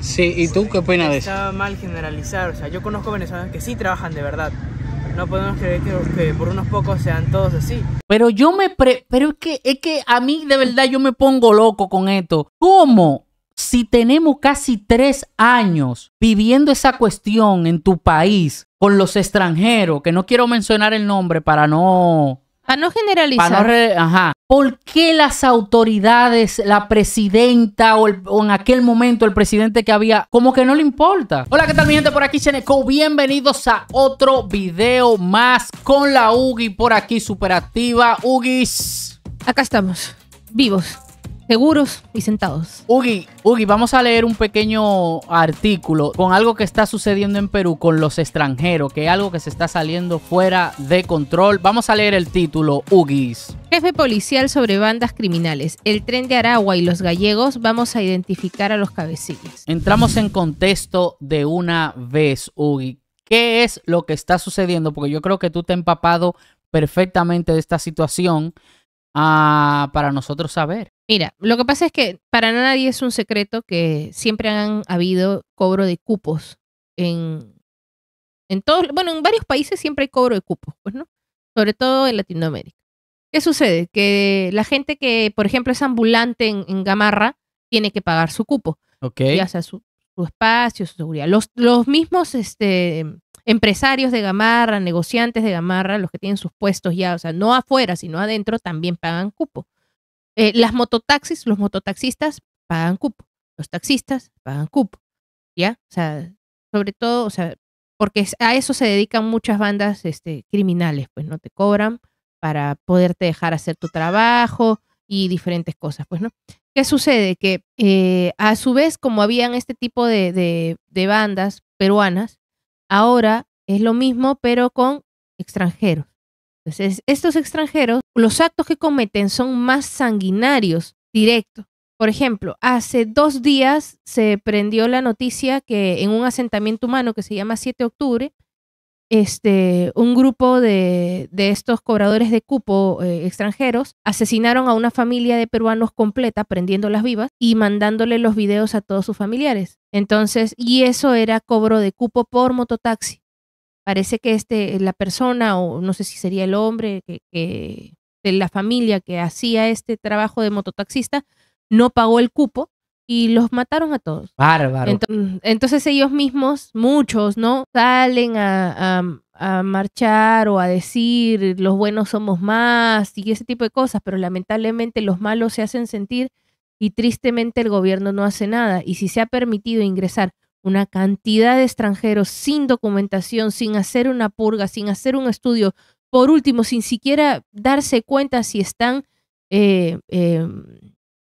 Sí, ¿y tú qué opinas de eso? Está mal generalizar, o sea, yo conozco venezolanos que sí trabajan de verdad. No podemos creer que, por unos pocos sean todos así. Pero yo me pre pero es que es que a mí de verdad yo me pongo loco con esto. ¿Cómo? Si tenemos casi tres años viviendo esa cuestión en tu país con los extranjeros, que no quiero mencionar el nombre para no para no generalizar. Ajá. ¿Por qué las autoridades, la presidenta o, en aquel momento el presidente que había, como que no le importa? Hola, ¿qué tal mi gente? Por aquí Cheneco, bienvenidos a otro video más con la UGI por aquí, superactiva. UGIs. Acá estamos, vivos seguros y sentados. Ugi, Ugi, vamos a leer un pequeño artículo con algo que está sucediendo en Perú con los extranjeros, que es algo que se está saliendo fuera de control. Vamos a leer el título, Ugis. Jefe policial sobre bandas criminales, el tren de Aragua y los gallegos, vamos a identificar a los cabecillas. Entramos en contexto de una vez, Ugi. ¿Qué es lo que está sucediendo? Porque yo creo que tú te has empapado perfectamente de esta situación Ah, para nosotros saber. Mira, lo que pasa es que para nadie es un secreto que siempre han habido cobro de cupos en, en todos, bueno, en varios países siempre hay cobro de cupos, pues, ¿no? Sobre todo en Latinoamérica. ¿Qué sucede? Que la gente que, por ejemplo, es ambulante en, Gamarra, tiene que pagar su cupo. Ok. Ya sea su, su espacio, su seguridad. Los, los mismos este, empresarios de Gamarra, negociantes de Gamarra, los que tienen sus puestos ya, o sea, no afuera, sino adentro, también pagan cupo. Eh, las mototaxis, los mototaxistas pagan cupo, los taxistas pagan cupo, ¿ya? O sea, sobre todo, o sea, porque a eso se dedican muchas bandas este, criminales, pues no te cobran para poderte dejar hacer tu trabajo y diferentes cosas, pues no. ¿Qué sucede? Que eh, a su vez, como habían este tipo de bandas peruanas, Ahora es lo mismo, pero con extranjeros. Entonces, estos extranjeros, los actos que cometen son más sanguinarios, directos. Por ejemplo, hace dos días se prendió la noticia que en un asentamiento humano que se llama 7 de octubre, este, un grupo de, estos cobradores de cupo eh, extranjeros asesinaron a una familia de peruanos completa, prendiéndolas vivas y mandándole los videos a todos sus familiares. Entonces, y eso era cobro de cupo por mototaxi. Parece que este, la persona, o no sé si sería el hombre que, que de la familia que hacía este trabajo de mototaxista, no pagó el cupo y los mataron a todos. Bárbaro. Entonces, ellos mismos, muchos, ¿no? Salen a, marchar o a decir los buenos somos más y ese tipo de cosas, pero lamentablemente los malos se hacen sentir y tristemente el gobierno no hace nada. Y si se ha permitido ingresar una cantidad de extranjeros sin documentación, sin hacer una purga, sin hacer un estudio, por último, sin siquiera darse cuenta si están... Eh, em,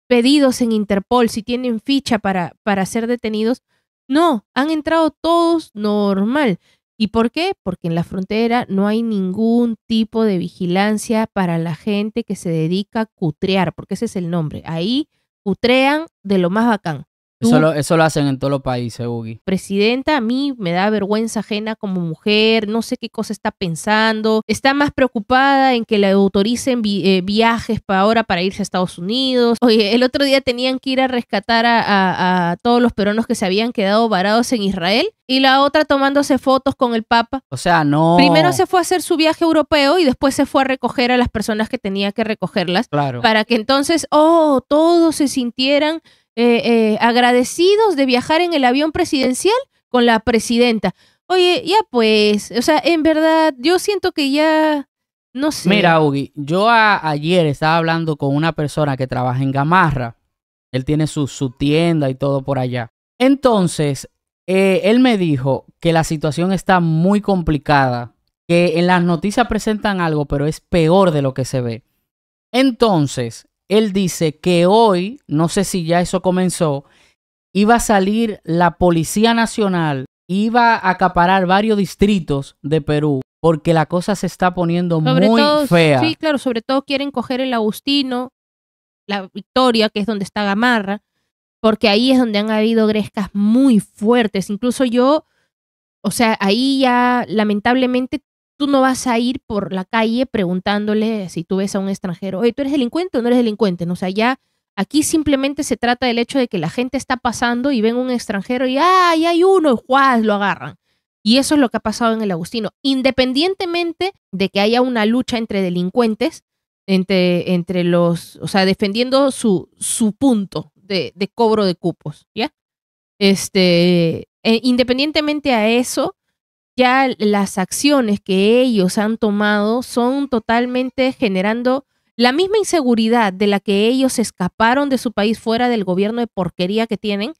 pedidos en Interpol, si tienen ficha para, para ser detenidos. No, han entrado todos normal. ¿Y por qué? Porque en la frontera no hay ningún tipo de vigilancia para la gente que se dedica a cutrear, porque ese es el nombre. Ahí cutrean de lo más bacán. Eso lo, hacen en todos los países, Ugi. Presidenta, a mí me da vergüenza ajena como mujer, no sé qué cosa está pensando. Está más preocupada en que le autoricen eh, viajes para ahora para irse a Estados Unidos. Oye, el otro día tenían que ir a rescatar a, todos los peruanos que se habían quedado varados en Israel y la otra tomándose fotos con el Papa. O sea, no. Primero se fue a hacer su viaje europeo y después se fue a recoger a las personas que tenía que recogerlas. Claro. Para que entonces, oh, todos se sintieran eh, eh, agradecidos de viajar en el avión presidencial con la presidenta. Oye, ya pues, o sea, en verdad, yo siento que ya, no sé. Mira, Ugi, yo ayer estaba hablando con una persona que trabaja en Gamarra. Él tiene su, tienda y todo por allá. Entonces, eh, él me dijo que la situación está muy complicada, que en las noticias presentan algo, pero es peor de lo que se ve. Entonces, él dice que hoy, no sé si ya eso comenzó, iba a salir la Policía Nacional, iba a acaparar varios distritos de Perú, porque la cosa se está poniendo muy fea. Sí, claro, sobre todo quieren coger el Agustino, la Victoria, que es donde está Gamarra, porque ahí es donde han habido grescas muy fuertes. Incluso yo, o sea, ahí ya lamentablemente Tú no vas a ir por la calle preguntándole si tú ves a un extranjero, oye, ¿tú eres delincuente o no eres delincuente? No, o sea, ya aquí simplemente se trata del hecho de que la gente está pasando y ven un extranjero y ¡ay, hay uno! Y ¡juaz! lo agarran. Y eso es lo que ha pasado en el Agustino. Independientemente de que haya una lucha entre delincuentes, entre, entre los, o sea, defendiendo su, su punto de, cobro de cupos, ¿ya? Este, e, independientemente a eso, ya las acciones que ellos han tomado son totalmente generando la misma inseguridad de la que ellos escaparon de su país fuera del gobierno de porquería que tienen,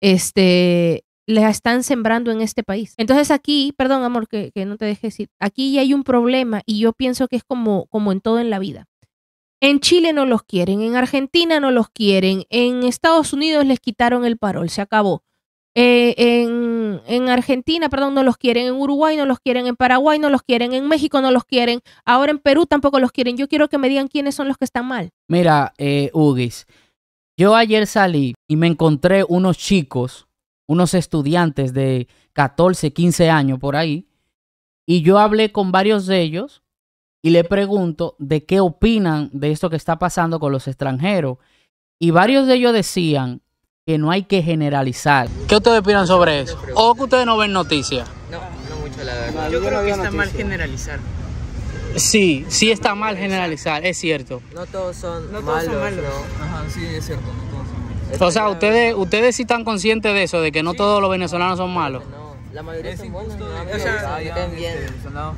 este, la están sembrando en este país. Entonces aquí, perdón amor, que, no te deje decir, aquí ya hay un problema y yo pienso que es como, como en todo en la vida. En Chile no los quieren, en Argentina no los quieren, en Estados Unidos les quitaron el parol, se acabó. Eh, en, Argentina, perdón, no los quieren, en Uruguay no los quieren, en Paraguay no los quieren, en México no los quieren, ahora en Perú tampoco los quieren. Yo quiero que me digan quiénes son los que están mal. Mira, eh, yo ayer salí y me encontré unos chicos, unos estudiantes de 14, 15 años por ahí, y yo hablé con varios de ellos y le pregunto de qué opinan de esto que está pasando con los extranjeros. Y varios de ellos decían que no hay que generalizar. ¿Qué ustedes opinan sobre eso? ¿O que ustedes no ven noticias? No, no mucho la verdad. Yo creo que está mal generalizar. Sí, sí está mal generalizar, es cierto. No todos son no todos malos. Son malos. Ajá, sí, es cierto, no todos son malos. Este, o sea, ustedes, ustedes sí están conscientes de eso, de que no todos los venezolanos son malos. No, la mayoría son buenos. o sea, hay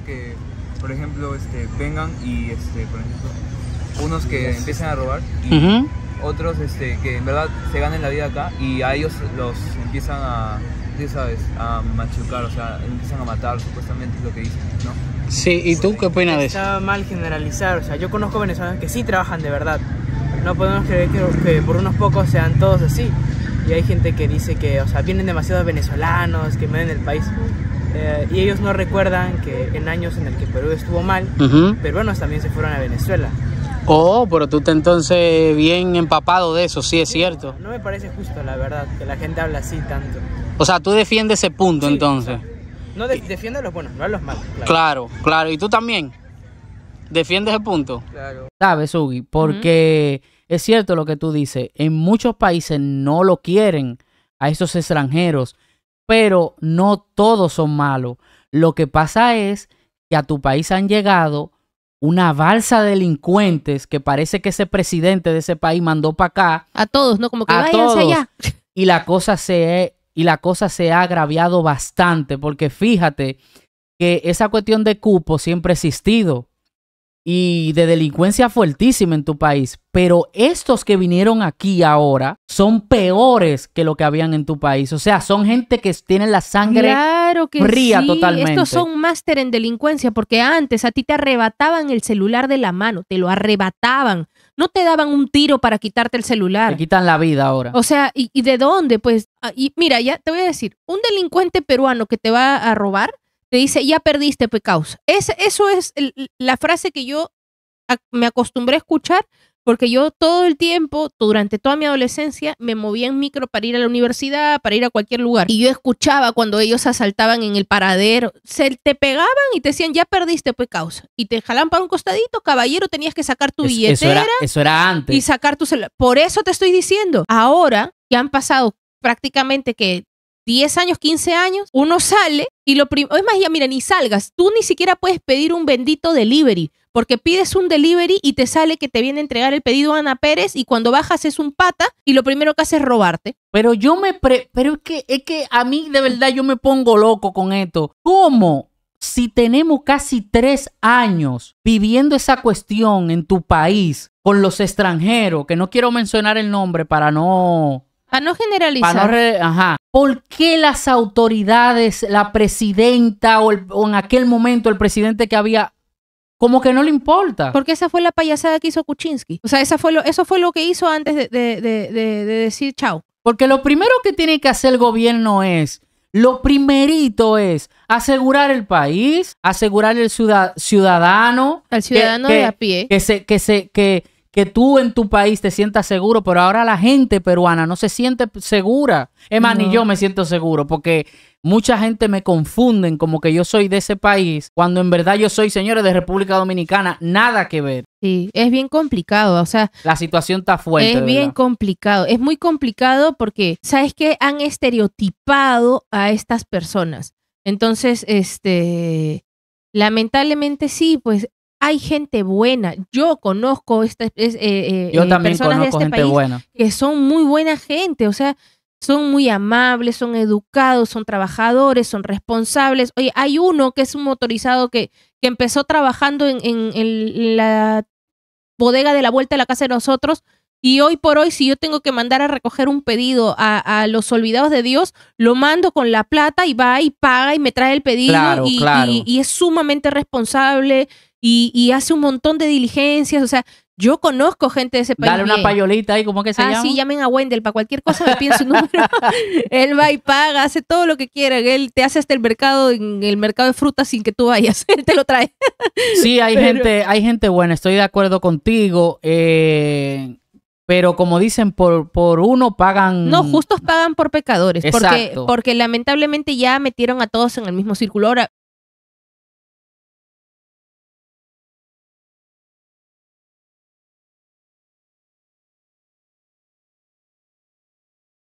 que, por ejemplo, este, vengan y, este, por ejemplo, unos que empiezan a robar y otros este, que en verdad se ganan la vida acá y a ellos los empiezan a, a machucar, o sea, empiezan a matar, supuestamente es lo que dicen, ¿no? Sí, ¿y tú qué opinas de eso? Está mal generalizar, o sea, yo conozco venezolanos que sí trabajan de verdad. No podemos creer que, por unos pocos sean todos así. Y hay gente que dice que, o sea, vienen demasiados venezolanos, que meen el país. Eh, y ellos no recuerdan que en años en el que Perú estuvo mal, pero bueno peruanos también se fueron a Venezuela. Oh, pero tú estás entonces bien empapado de eso, sí es cierto. No me parece justo, la verdad, que la gente habla así tanto. O sea, tú defiendes ese punto entonces. no defiende los buenos, no a los malos. Claro. claro, ¿Y tú también? ¿Defiendes ese punto? Claro. Sabes, Ugi, porque es cierto lo que tú dices. En muchos países no lo quieren a esos extranjeros, pero no todos son malos. Lo que pasa es que a tu país han llegado una balsa de delincuentes que parece que ese presidente de ese país mandó para acá. A todos, ¿no? Como que a allá. Y la cosa se e, y la cosa se ha agraviado bastante, porque fíjate que esa cuestión de cupo siempre ha existido y de delincuencia fuertísima en tu país, pero estos que vinieron aquí ahora son peores que lo que habían en tu país. O sea, son gente que tiene la sangre claro que fría sí. totalmente. Estos son máster en delincuencia porque antes a ti te arrebataban el celular de la mano, te lo arrebataban. No te daban un tiro para quitarte el celular. Te quitan la vida ahora. O sea, ¿y, y de dónde? Pues, ah, y mira, ya te voy a decir, un delincuente peruano que te va a robar dice, ya perdiste, pues Es, eso es la frase que yo me acostumbré a escuchar porque yo todo el tiempo, durante toda mi adolescencia, me movía en micro para ir a la universidad, para ir a cualquier lugar. Y yo escuchaba cuando ellos asaltaban en el paradero, se te pegaban y te decían, ya perdiste pues causa. Y te jalaban para un costadito, caballero, tenías que sacar tu billetera. Eso era, antes. Y sacar tu Por eso te estoy diciendo, ahora que han pasado prácticamente que 10 años, 15 años, uno sale y lo primero, es más, ya mira, ni salgas, tú ni siquiera puedes pedir un bendito delivery, porque pides un delivery y te sale que te viene a entregar el pedido Ana Pérez y cuando bajas es un pata y lo primero que hace es robarte. Pero yo me, pero es que, es que a mí de verdad yo me pongo loco con esto. ¿Cómo? Si tenemos casi tres años viviendo esa cuestión en tu país con los extranjeros, que no quiero mencionar el nombre para no para no generalizar. ¿Por qué las autoridades, la presidenta o, en aquel momento el presidente que había, como que no le importa? Porque esa fue la payasada que hizo Kuczynski. O sea, esa fue lo, eso fue lo que hizo antes de, decir chao. Porque lo primero que tiene que hacer el gobierno es, lo primerito es asegurar el país, asegurar el ciudadano. Al ciudadano de a pie. Que se, que que que tú en tu país te sientas seguro, pero ahora la gente peruana no se siente segura. Es más, ni yo me siento seguro, porque mucha gente me confunden como que yo soy de ese país, cuando en verdad yo soy, señores, de República Dominicana, nada que ver. Sí, es bien complicado, o sea... La situación está fuerte. Es bien complicado, es muy complicado porque, ¿sabes qué? Han estereotipado a estas personas. Entonces, este... Lamentablemente sí, pues hay gente buena. Yo conozco estas eh, eh, Yo eh, personas de este gente país que son muy buena gente, o sea, son muy amables, son educados, son trabajadores, son responsables. Oye, hay uno que es un motorizado que, que empezó trabajando en, en, la bodega de la vuelta a la casa de nosotros. Y hoy por hoy, si yo tengo que mandar a recoger un pedido a, los olvidados de Dios, lo mando con la plata y va y paga y me trae el pedido. y, es sumamente responsable y, hace un montón de diligencias, o sea, yo conozco gente de ese país. Dale una payolita ahí, ¿cómo que se llama? Ah, sí, llamen a Wendell, para cualquier cosa me piden su número. él va y paga, hace todo lo que quiera. Él te hace hasta el mercado, en el mercado de frutas sin que tú vayas. él te lo trae. sí, hay gente, hay gente buena, estoy de acuerdo contigo. Eh, pero como dicen, por, por uno pagan. No, justos pagan por pecadores. Porque, porque lamentablemente ya metieron a todos en el mismo círculo. Ahora,